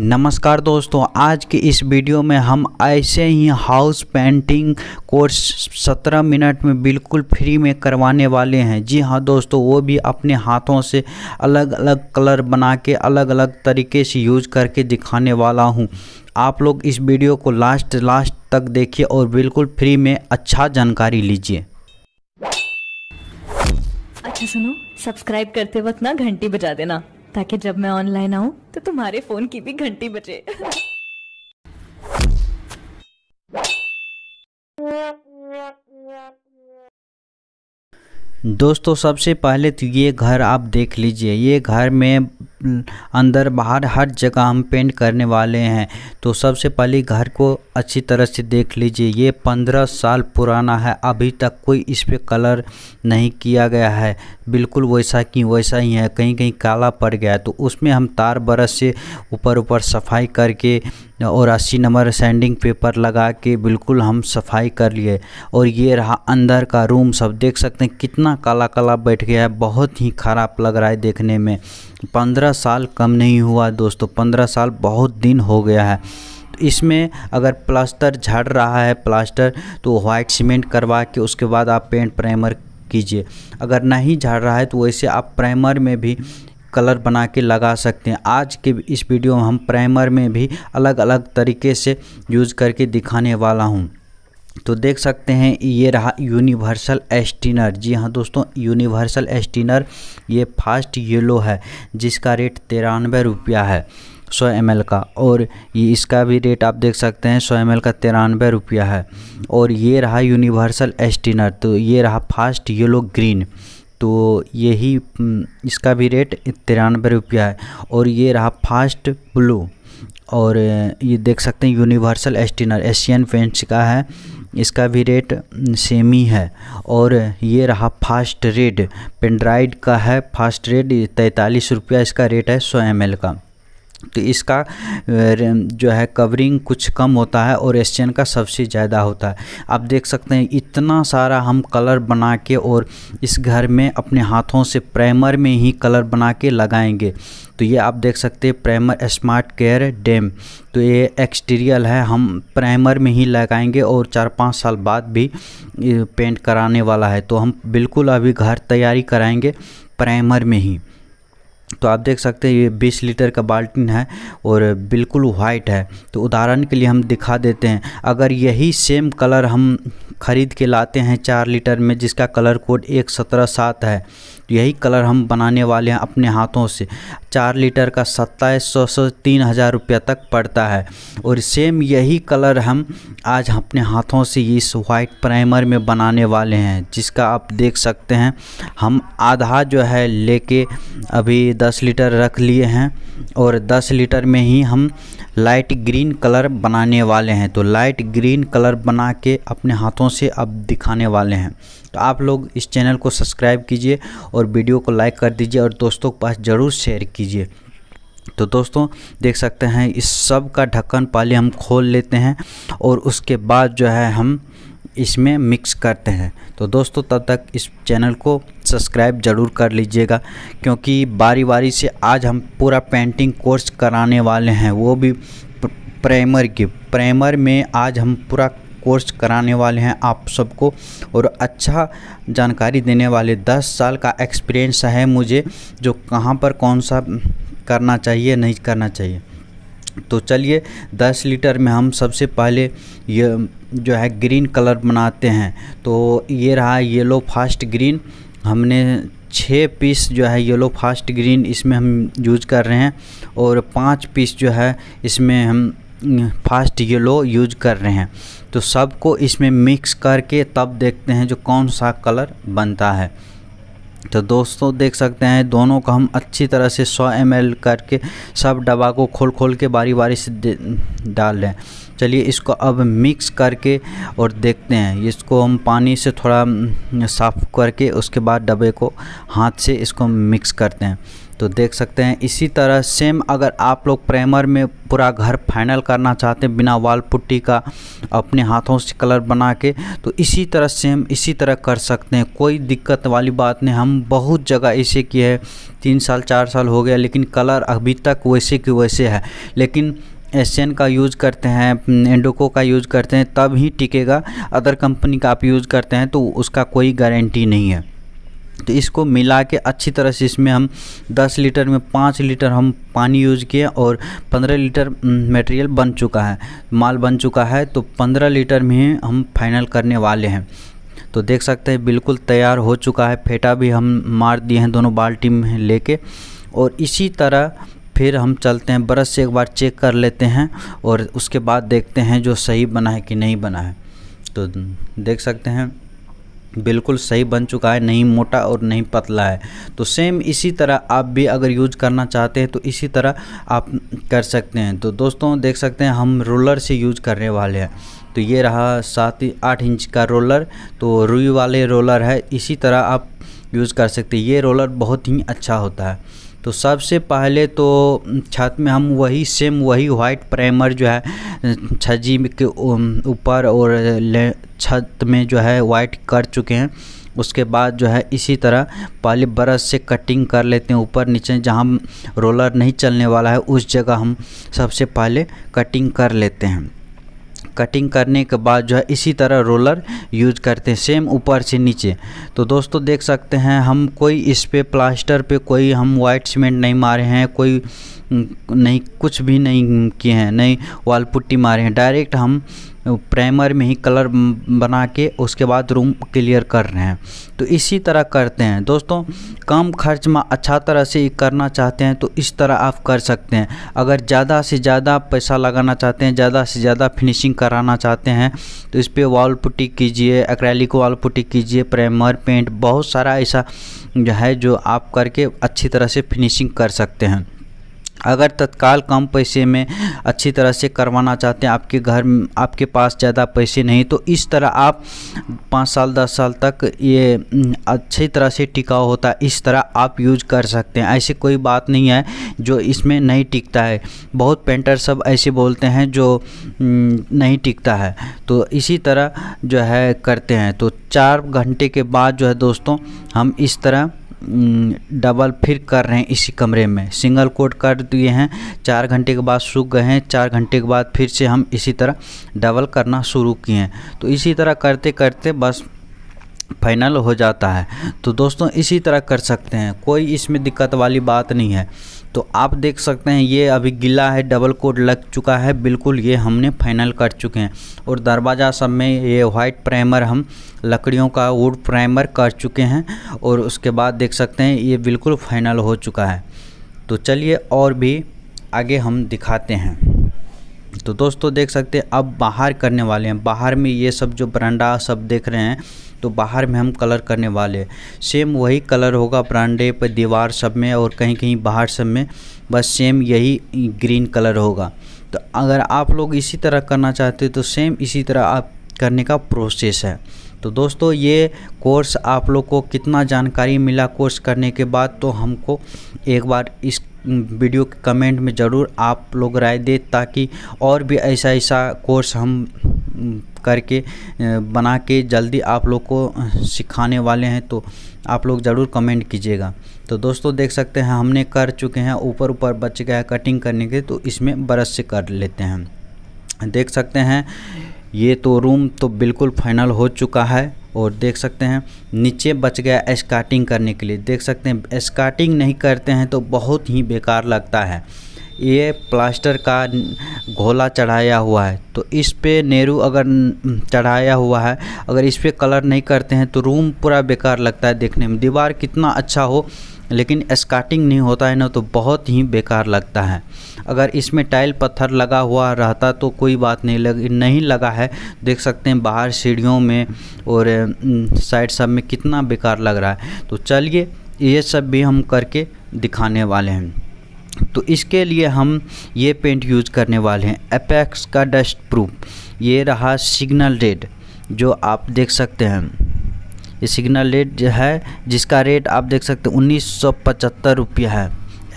नमस्कार दोस्तों आज के इस वीडियो में हम ऐसे ही हाउस पेंटिंग कोर्स 17 मिनट में बिल्कुल फ्री में करवाने वाले हैं जी हाँ दोस्तों वो भी अपने हाथों से अलग अलग कलर बना के अलग अलग तरीके से यूज करके दिखाने वाला हूँ आप लोग इस वीडियो को लास्ट लास्ट तक देखिए और बिल्कुल फ्री में अच्छा जानकारी लीजिए अच्छा सुनो सब्सक्राइब करते वक्त ना घंटी बजा देना ताकि जब मैं ऑनलाइन आऊं तो तुम्हारे फोन की भी घंटी बजे दोस्तों सबसे पहले तो ये घर आप देख लीजिए ये घर में अंदर बाहर हर जगह हम पेंट करने वाले हैं तो सबसे पहले घर को अच्छी तरह से देख लीजिए ये पंद्रह साल पुराना है अभी तक कोई इस पर कलर नहीं किया गया है बिल्कुल वैसा कि वैसा ही है कहीं कहीं काला पड़ गया है तो उसमें हम तार बरस से ऊपर ऊपर सफाई करके और अस्सी नंबर सैंडिंग पेपर लगा के बिल्कुल हम सफाई कर लिए और ये रहा अंदर का रूम सब देख सकते हैं कितना काला काला बैठ गया है बहुत ही ख़राब लग रहा है देखने में पंद्रह पंद्रह साल कम नहीं हुआ दोस्तों पंद्रह साल बहुत दिन हो गया है तो इसमें अगर प्लास्टर झड़ रहा है प्लास्टर तो वाइट सीमेंट करवा के उसके बाद आप पेंट प्राइमर कीजिए अगर नहीं झड़ रहा है तो वैसे आप प्राइमर में भी कलर बना के लगा सकते हैं आज के इस वीडियो में हम प्राइमर में भी अलग अलग तरीके से यूज़ करके दिखाने वाला हूँ तो देख सकते हैं ये रहा यूनिवर्सल एस्टिनर जी हाँ दोस्तों यूनिवर्सल एस्टिनर ये फास्ट येलो है जिसका रेट तिरानवे रुपया है सौ एम का और ये इसका भी रेट आप देख सकते हैं सौ एम का तिरानवे रुपया है और ये रहा यूनिवर्सल एस्टिनर तो ये रहा फास्ट येलो ग्रीन तो यही इसका भी रेट तिरानवे रुपया है और ये रहा फास्ट ब्लू और ये देख सकते हैं यूनिवर्सल एस्टिनर एशियन पेंट्स का है इसका भी रेट सेम ही है और ये रहा फास्ट रेड पेनड्राइड का है फास्ट रेड तैंतालीस रुपया इसका रेट है सौ एम का तो इसका जो है कवरिंग कुछ कम होता है और एशियन का सबसे ज़्यादा होता है आप देख सकते हैं इतना सारा हम कलर बना के और इस घर में अपने हाथों से प्राइमर में ही कलर बना के लगाएंगे तो ये आप देख सकते हैं प्राइमर स्मार्ट केयर डैम तो ये एक्सटीरियल है हम प्राइमर में ही लगाएंगे और चार पाँच साल बाद भी पेंट कराने वाला है तो हम बिल्कुल अभी घर तैयारी कराएँगे प्राइमर में ही तो आप देख सकते हैं ये 20 लीटर का बाल्टीन है और बिल्कुल वाइट है तो उदाहरण के लिए हम दिखा देते हैं अगर यही सेम कलर हम खरीद के लाते हैं चार लीटर में जिसका कलर कोड एक सत्रह सात है तो यही कलर हम बनाने वाले हैं अपने हाथों से चार लीटर का सत्ताईस सौ से तीन हज़ार रुपये तक पड़ता है और सेम यही कलर हम आज अपने हाथों से इस वाइट प्राइमर में बनाने वाले हैं जिसका आप देख सकते हैं हम आधा जो है लेके अभी दस लीटर रख लिए हैं और दस लीटर में ही हम लाइट ग्रीन कलर बनाने वाले हैं तो लाइट ग्रीन कलर बना के अपने हाथों से अब दिखाने वाले हैं तो आप लोग इस चैनल को सब्सक्राइब कीजिए और वीडियो को लाइक कर दीजिए और दोस्तों के पास ज़रूर शेयर कीजिए तो दोस्तों देख सकते हैं इस सब का ढक्कन पहले हम खोल लेते हैं और उसके बाद जो है हम इसमें मिक्स करते हैं तो दोस्तों तब तक इस चैनल को सब्सक्राइब ज़रूर कर लीजिएगा क्योंकि बारी बारी से आज हम पूरा पेंटिंग कोर्स कराने वाले हैं वो भी प्राइमर के प्राइमर में आज हम पूरा कोर्स कराने वाले हैं आप सबको और अच्छा जानकारी देने वाले 10 साल का एक्सपीरियंस है मुझे जो कहाँ पर कौन सा करना चाहिए नहीं करना चाहिए तो चलिए 10 लीटर में हम सबसे पहले ये जो है ग्रीन कलर बनाते हैं तो ये रहा येलो फास्ट ग्रीन हमने छः पीस जो है येलो फास्ट ग्रीन इसमें हम यूज कर रहे हैं और पाँच पीस जो है इसमें हम फास्ट येलो यूज कर रहे हैं तो सबको इसमें मिक्स करके तब देखते हैं जो कौन सा कलर बनता है तो दोस्तों देख सकते हैं दोनों को हम अच्छी तरह से 100 एम करके सब डब्बा को खोल खोल के बारी बारी से डाल रहे हैं चलिए इसको अब मिक्स करके और देखते हैं इसको हम पानी से थोड़ा साफ़ करके उसके बाद डब्बे को हाथ से इसको मिक्स करते हैं तो देख सकते हैं इसी तरह सेम अगर आप लोग प्राइमर में पूरा घर फाइनल करना चाहते हैं बिना वाल पुट्टी का अपने हाथों से कलर बना के तो इसी तरह सेम इसी तरह कर सकते हैं कोई दिक्कत वाली बात नहीं हम बहुत जगह ऐसे किए है तीन साल चार साल हो गया लेकिन कलर अभी तक वैसे कि वैसे है लेकिन एशियन का यूज़ करते हैं इंडोको का यूज़ करते हैं तब ही टिकेगा अदर कंपनी का आप यूज़ करते हैं तो उसका कोई गारंटी नहीं है तो इसको मिला के अच्छी तरह से इसमें हम 10 लीटर में 5 लीटर हम पानी यूज किए और 15 लीटर मटेरियल बन चुका है माल बन चुका है तो 15 लीटर में हम फाइनल करने वाले हैं तो देख सकते हैं बिल्कुल तैयार हो चुका है फेटा भी हम मार दिए हैं दोनों बाल्टी में ले और इसी तरह फिर हम चलते हैं ब्रश से एक बार चेक कर लेते हैं और उसके बाद देखते हैं जो सही बना है कि नहीं बना है तो देख सकते हैं बिल्कुल सही बन चुका है नहीं मोटा और नहीं पतला है तो सेम इसी तरह आप भी अगर यूज़ करना चाहते हैं तो इसी तरह आप कर सकते हैं तो दोस्तों देख सकते हैं हम रोलर से यूज करने वाले हैं तो ये रहा सात आठ इंच का रोलर तो रुई वाले रोलर है इसी तरह आप यूज़ कर सकते हैं ये रोलर बहुत ही अच्छा होता है तो सबसे पहले तो छत में हम वही सेम वही वाइट प्राइमर जो है छज्जी के ऊपर और छत में जो है वाइट कर चुके हैं उसके बाद जो है इसी तरह पहले ब्रश से कटिंग कर लेते हैं ऊपर नीचे जहाँ रोलर नहीं चलने वाला है उस जगह हम सबसे पहले कटिंग कर लेते हैं कटिंग करने के बाद जो है इसी तरह रोलर यूज करते हैं सेम ऊपर से नीचे तो दोस्तों देख सकते हैं हम कोई इस पर प्लास्टर पे कोई हम वाइट सीमेंट नहीं मारे हैं कोई नहीं कुछ भी नहीं किए हैं नहीं वाल पुट्टी मारे हैं डायरेक्ट हम प्राइमर में ही कलर बना के उसके बाद रूम क्लियर कर रहे हैं तो इसी तरह करते हैं दोस्तों कम खर्च में अच्छा तरह से करना चाहते हैं तो इस तरह आप कर सकते हैं अगर ज़्यादा से ज़्यादा पैसा लगाना चाहते हैं ज़्यादा से ज़्यादा फिनिशिंग कराना चाहते हैं तो इस पर वॉल पुटी कीजिए एक्रैलिक वॉल पुटी कीजिए प्राइमर पेंट बहुत सारा ऐसा जो है जो आप करके अच्छी तरह से फिनिशिंग कर सकते हैं अगर तत्काल कम पैसे में अच्छी तरह से करवाना चाहते हैं आपके घर आपके पास ज़्यादा पैसे नहीं तो इस तरह आप पाँच साल दस साल तक ये हम्म, अच्छी तरह से टिकाऊ होता है इस तरह आप यूज कर सकते हैं ऐसी कोई बात नहीं है जो इसमें नहीं टिकता है बहुत पेंटर सब ऐसे बोलते हैं जो हम्म, नहीं टिकता है तो इसी तरह जो है करते हैं तो चार घंटे के बाद जो है दोस्तों हम इस तरह डबल फिर कर रहे हैं इसी कमरे में सिंगल कोट कर दिए हैं चार घंटे के बाद सूख गए हैं चार घंटे के बाद फिर से हम इसी तरह डबल करना शुरू किए हैं तो इसी तरह करते करते बस फाइनल हो जाता है तो दोस्तों इसी तरह कर सकते हैं कोई इसमें दिक्कत वाली बात नहीं है तो आप देख सकते हैं ये अभी गिला है डबल कोड लग चुका है बिल्कुल ये हमने फाइनल कर चुके हैं और दरवाज़ा सब में ये वाइट प्राइमर हम लकड़ियों का वुड प्राइमर कर चुके हैं और उसके बाद देख सकते हैं ये बिल्कुल फाइनल हो चुका है तो चलिए और भी आगे हम दिखाते हैं तो दोस्तों देख सकते हैं अब बाहर करने वाले हैं बाहर में ये सब जो बरंडा सब देख रहे हैं तो बाहर में हम कलर करने वाले हैं सेम वही कलर होगा ब्रांडे पर दीवार सब में और कहीं कहीं बाहर सब में बस सेम यही ग्रीन कलर होगा तो अगर आप लोग इसी तरह करना चाहते तो सेम इसी तरह आप करने का प्रोसेस है तो दोस्तों ये कोर्स आप लोग को कितना जानकारी मिला कोर्स करने के बाद तो हमको एक बार इस वीडियो के कमेंट में ज़रूर आप लोग राय दे ताकि और भी ऐसा ऐसा कोर्स हम करके बना के जल्दी आप लोग को सिखाने वाले हैं तो आप लोग ज़रूर कमेंट कीजिएगा तो दोस्तों देख सकते हैं हमने कर चुके हैं ऊपर ऊपर बच गया है कटिंग करने के तो इसमें ब्रश से कर लेते हैं देख सकते हैं ये तो रूम तो बिल्कुल फाइनल हो चुका है और देख सकते हैं नीचे बच गया स्काटिंग करने के लिए देख सकते हैं स्काटिंग नहीं करते हैं तो बहुत ही बेकार लगता है ये प्लास्टर का घोला चढ़ाया हुआ है तो इस पे नेहरू अगर चढ़ाया हुआ है अगर इस पे कलर नहीं करते हैं तो रूम पूरा बेकार लगता है देखने में दीवार कितना अच्छा हो लेकिन स्काटिंग नहीं होता है ना तो बहुत ही बेकार लगता है अगर इसमें टाइल पत्थर लगा हुआ रहता तो कोई बात नहीं लग नहीं लगा है देख सकते हैं बाहर सीढ़ियों में और साइड सब में कितना बेकार लग रहा है तो चलिए ये सब भी हम करके दिखाने वाले हैं तो इसके लिए हम ये पेंट यूज़ करने वाले हैं एपेक्स का डस्ट प्रूफ ये रहा सिग्नल रेड जो आप देख सकते हैं ये सिग्नल रेड जो है जिसका रेट आप देख सकते हैं उन्नीस सौ पचहत्तर रुपया है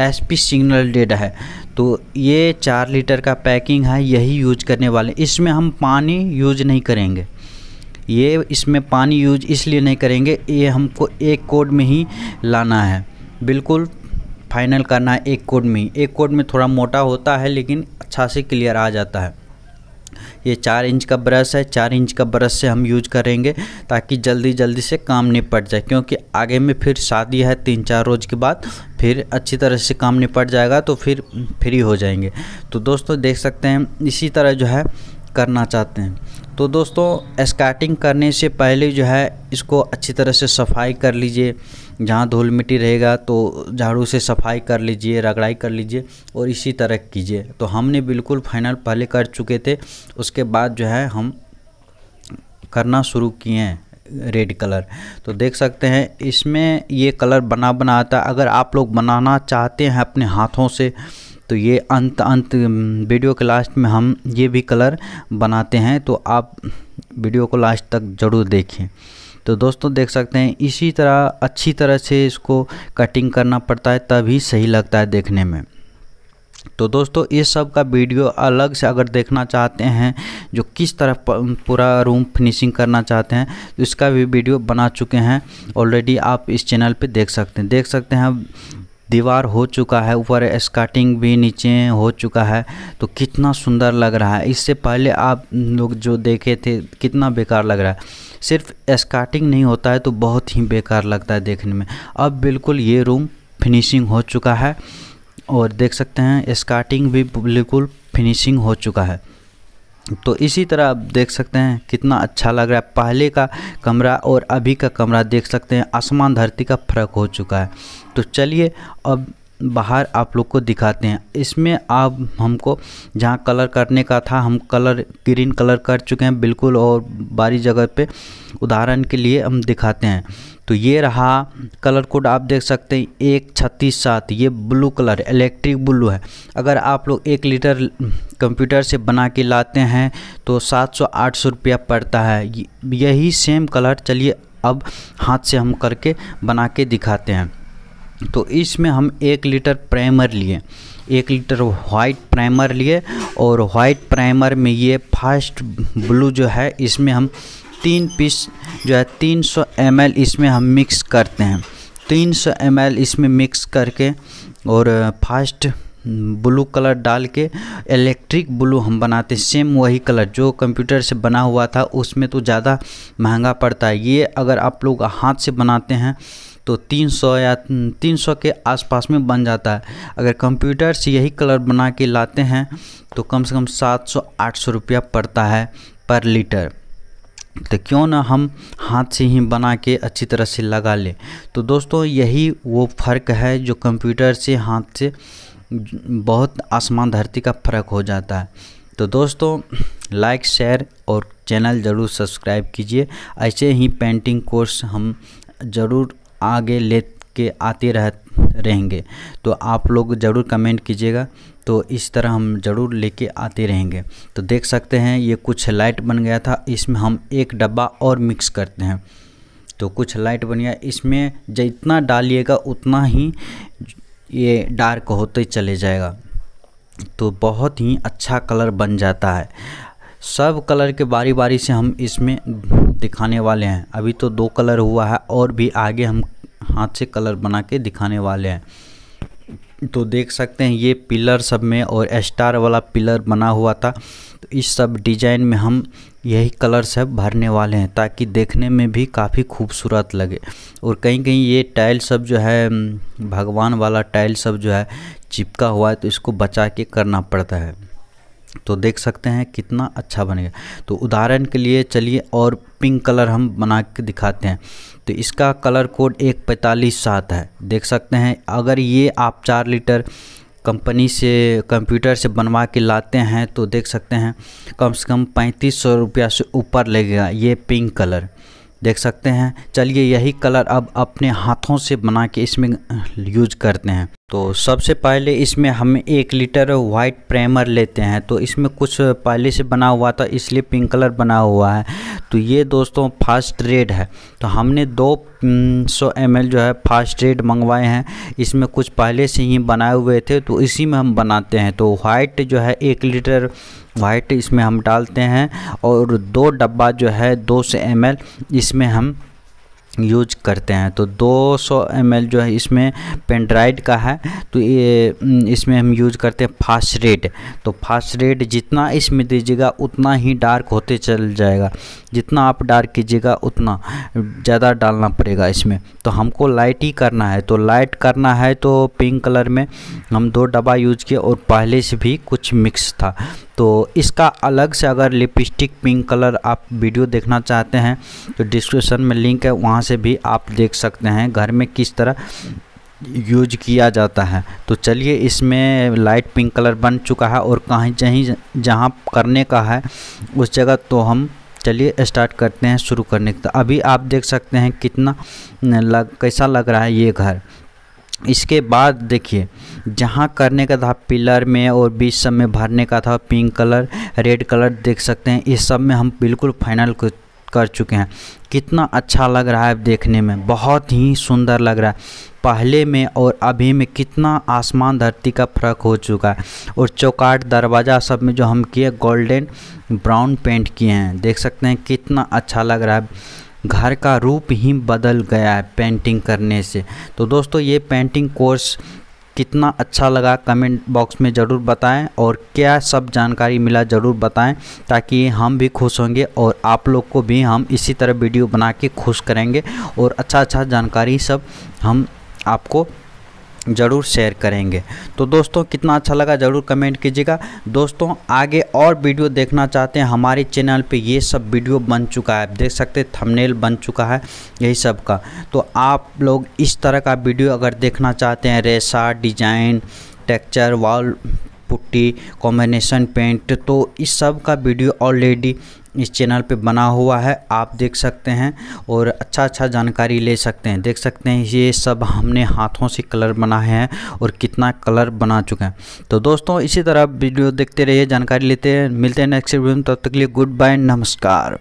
एस पी सिग्नल रेड है तो ये चार लीटर का पैकिंग है यही यूज करने वाले इसमें हम पानी यूज नहीं करेंगे ये इसमें पानी यूज इसलिए नहीं करेंगे ये हमको एक कोड में ही लाना है बिल्कुल फाइनल करना है एक कोड में एक कोड में थोड़ा मोटा होता है लेकिन अच्छा से क्लियर आ जाता है ये चार इंच का ब्रश है चार इंच का ब्रश से हम यूज करेंगे ताकि जल्दी जल्दी से काम निपट जाए क्योंकि आगे में फिर शादी है तीन चार रोज़ के बाद फिर अच्छी तरह से काम निपट जाएगा तो फिर फ्री हो जाएंगे तो दोस्तों देख सकते हैं इसी तरह जो है करना चाहते हैं तो दोस्तों स्काटिंग करने से पहले जो है इसको अच्छी तरह से सफाई कर लीजिए जहाँ धूल मिट्टी रहेगा तो झाड़ू से सफाई कर लीजिए रगड़ाई कर लीजिए और इसी तरह कीजिए तो हमने बिल्कुल फाइनल पहले कर चुके थे उसके बाद जो है हम करना शुरू किए हैं रेड कलर तो देख सकते हैं इसमें ये कलर बना बना आता अगर आप लोग बनाना चाहते हैं अपने हाथों से तो ये अंत अंत वीडियो के लास्ट में हम ये भी कलर बनाते हैं तो आप वीडियो को लास्ट तक ज़रूर देखें तो दोस्तों देख सकते हैं इसी तरह अच्छी तरह से इसको कटिंग करना पड़ता है तभी सही लगता है देखने में तो दोस्तों इस सब का वीडियो अलग से अगर देखना चाहते हैं जो किस तरह पूरा रूम फिनिशिंग करना चाहते हैं तो इसका भी वीडियो बना चुके हैं ऑलरेडी आप इस चैनल पे देख सकते हैं देख सकते हैं दीवार हो चुका है ऊपर स्कर्टिंग भी नीचे हो चुका है तो कितना सुंदर लग रहा है इससे पहले आप लोग जो देखे थे कितना बेकार लग रहा है सिर्फ स्कर्टिंग नहीं होता है तो बहुत ही बेकार लगता है देखने में अब बिल्कुल ये रूम फिनिशिंग हो चुका है और देख सकते हैं स्कर्टिंग भी बिल्कुल फिनिशिंग हो चुका है तो इसी तरह आप देख सकते हैं कितना अच्छा लग रहा है पहले का कमरा और अभी का कमरा देख सकते हैं आसमान धरती का फर्क हो चुका है तो चलिए अब बाहर आप लोग को दिखाते हैं इसमें आप हमको जहाँ कलर करने का था हम कलर ग्रीन कलर कर चुके हैं बिल्कुल और बारी जगह पे उदाहरण के लिए हम दिखाते हैं तो ये रहा कलर कोड आप देख सकते हैं एक छत्तीस सात ये ब्लू कलर इलेक्ट्रिक ब्लू है अगर आप लोग एक लीटर कंप्यूटर से बना के लाते हैं तो सात सौ आठ सौ रुपया पड़ता है यही सेम कलर चलिए अब हाथ से हम करके बना के दिखाते हैं तो इसमें हम एक लीटर प्राइमर लिए एक लीटर वाइट प्राइमर लिए और वाइट प्राइमर में ये फास्ट ब्लू जो है इसमें हम तीन पीस जो है 300 सौ इसमें हम मिक्स करते हैं 300 सौ इसमें मिक्स करके और फास्ट ब्लू कलर डाल के इलेक्ट्रिक ब्लू हम बनाते हैं सेम वही कलर जो कंप्यूटर से बना हुआ था उसमें तो ज़्यादा महंगा पड़ता है ये अगर आप लोग हाथ से बनाते हैं तो 300 या 300 के आसपास में बन जाता है अगर कंप्यूटर से यही कलर बना के लाते हैं तो कम से कम 700-800 रुपया पड़ता है पर लीटर तो क्यों ना हम हाथ से ही बना के अच्छी तरह से लगा ले तो दोस्तों यही वो फ़र्क है जो कंप्यूटर से हाथ से बहुत आसमान धरती का फ़र्क हो जाता है तो दोस्तों लाइक शेयर और चैनल ज़रूर सब्सक्राइब कीजिए ऐसे ही पेंटिंग कोर्स हम ज़रूर आगे ले के आते रह रहेंगे तो आप लोग ज़रूर कमेंट कीजिएगा तो इस तरह हम ज़रूर लेके आते रहेंगे तो देख सकते हैं ये कुछ लाइट बन गया था इसमें हम एक डब्बा और मिक्स करते हैं तो कुछ लाइट बन गया इसमें जितना डालिएगा उतना ही ये डार्क होते चले जाएगा तो बहुत ही अच्छा कलर बन जाता है सब कलर के बारी बारी से हम इसमें दिखाने वाले हैं अभी तो दो कलर हुआ है और भी आगे हम हाथ से कलर बना के दिखाने वाले हैं तो देख सकते हैं ये पिलर सब में और स्टार वाला पिलर बना हुआ था तो इस सब डिजाइन में हम यही कलर सब भरने वाले हैं ताकि देखने में भी काफ़ी खूबसूरत लगे और कहीं कहीं ये टाइल सब जो है भगवान वाला टाइल सब जो है चिपका हुआ है तो इसको बचा के करना पड़ता है तो देख सकते हैं कितना अच्छा बनेगा तो उदाहरण के लिए चलिए और पिंक कलर हम बना के दिखाते हैं तो इसका कलर कोड एक पैंतालीस सात है देख सकते हैं अगर ये आप चार लीटर कंपनी से कंप्यूटर से बनवा के लाते हैं तो देख सकते हैं कम से कम पैंतीस सौ रुपया से ऊपर लगेगा ये पिंक कलर देख सकते हैं चलिए यही कलर अब अपने हाथों से बना के इसमें यूज करते हैं तो सबसे पहले इसमें हम एक लीटर वाइट प्राइमर लेते हैं तो इसमें कुछ पहले से बना हुआ था इसलिए पिंक कलर बना हुआ है तो ये दोस्तों फास्ट रेड है तो हमने दो सौ एम जो है फास्ट रेड मंगवाए हैं इसमें कुछ पहले से ही बनाए हुए थे तो इसी में हम बनाते हैं तो वाइट जो है एक लीटर वाइट इसमें हम डालते हैं और दो डब्बा जो है दो सौ एम इसमें हम यूज करते हैं तो 200 सौ जो है इसमें पेंड्राइड का है तो ये हम्म, इसमें हम यूज करते हैं फास्ट रेड तो फास्ट रेड जितना इसमें दीजिएगा उतना ही डार्क होते चल जाएगा जितना आप डार्क कीजिएगा उतना ज़्यादा डालना पड़ेगा इसमें तो हमको लाइट ही करना है तो लाइट करना है तो पिंक कलर में हम दो डब्बा यूज किए और पहले से भी कुछ मिक्स था तो इसका अलग से अगर लिपस्टिक पिंक कलर आप वीडियो देखना चाहते हैं तो डिस्क्रिप्शन में लिंक है वहाँ वहाँ से भी आप देख सकते हैं घर में किस तरह यूज किया जाता है तो चलिए इसमें लाइट पिंक कलर बन चुका है और कहीं जहीं जहाँ करने का है उस जगह तो हम चलिए स्टार्ट करते हैं शुरू करने का अभी आप देख सकते हैं कितना लग कैसा लग रहा है ये घर इसके बाद देखिए जहाँ करने का था पिलर में और बीच सब में भरने का था पिंक कलर रेड कलर देख सकते हैं इस सब में हम बिल्कुल फाइनल कर चुके हैं कितना अच्छा लग रहा है देखने में बहुत ही सुंदर लग रहा है पहले में और अभी में कितना आसमान धरती का फर्क हो चुका है और चौकाट दरवाज़ा सब में जो हम किए गोल्डन ब्राउन पेंट किए हैं देख सकते हैं कितना अच्छा लग रहा है घर का रूप ही बदल गया है पेंटिंग करने से तो दोस्तों ये पेंटिंग कोर्स कितना अच्छा लगा कमेंट बॉक्स में ज़रूर बताएं और क्या सब जानकारी मिला ज़रूर बताएं ताकि हम भी खुश होंगे और आप लोग को भी हम इसी तरह वीडियो बना के खुश करेंगे और अच्छा अच्छा जानकारी सब हम आपको ज़रूर शेयर करेंगे तो दोस्तों कितना अच्छा लगा ज़रूर कमेंट कीजिएगा दोस्तों आगे और वीडियो देखना चाहते हैं हमारे चैनल पे ये सब वीडियो बन चुका है आप देख सकते थंबनेल बन चुका है यही सब का तो आप लोग इस तरह का वीडियो अगर देखना चाहते हैं रेसा design texture wall putty combination paint तो इस सब का वीडियो ऑलरेडी इस चैनल पे बना हुआ है आप देख सकते हैं और अच्छा अच्छा जानकारी ले सकते हैं देख सकते हैं ये सब हमने हाथों से कलर बनाए हैं और कितना कलर बना चुके हैं तो दोस्तों इसी तरह वीडियो देखते रहिए जानकारी लेते हैं मिलते हैं नेक्स्ट वीडियो में तब तक के लिए गुड बाय नमस्कार